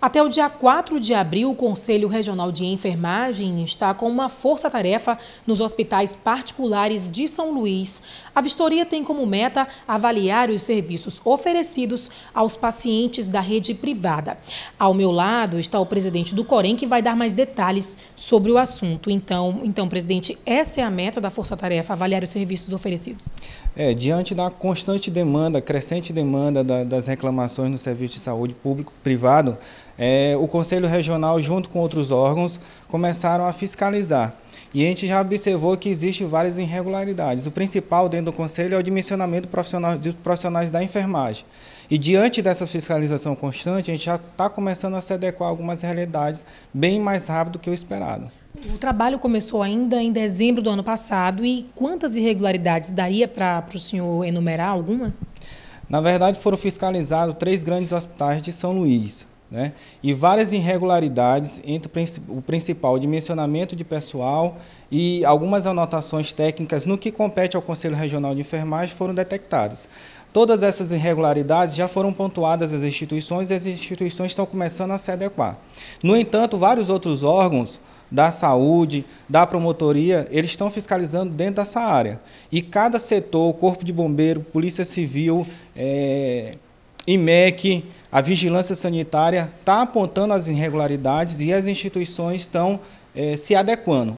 Até o dia 4 de abril, o Conselho Regional de Enfermagem está com uma força-tarefa nos hospitais particulares de São Luís. A vistoria tem como meta avaliar os serviços oferecidos aos pacientes da rede privada. Ao meu lado está o presidente do Corém, que vai dar mais detalhes sobre o assunto. Então, então presidente, essa é a meta da força-tarefa, avaliar os serviços oferecidos? É, diante da constante demanda, crescente demanda da, das reclamações no serviço de saúde público-privado, é, o Conselho Regional, junto com outros órgãos, começaram a fiscalizar. E a gente já observou que existem várias irregularidades. O principal dentro do Conselho é o dimensionamento profissional, de profissionais da enfermagem. E diante dessa fiscalização constante, a gente já está começando a se adequar a algumas realidades bem mais rápido do que o esperado. O trabalho começou ainda em dezembro do ano passado e quantas irregularidades daria para o senhor enumerar algumas? Na verdade, foram fiscalizados três grandes hospitais de São Luís. Né? e várias irregularidades entre o principal dimensionamento de pessoal e algumas anotações técnicas no que compete ao Conselho Regional de Enfermagem foram detectadas. Todas essas irregularidades já foram pontuadas às instituições e as instituições estão começando a se adequar. No entanto, vários outros órgãos da saúde, da promotoria, eles estão fiscalizando dentro dessa área. E cada setor, corpo de bombeiro, polícia civil, é, IMEC, a vigilância sanitária está apontando as irregularidades e as instituições estão é, se adequando.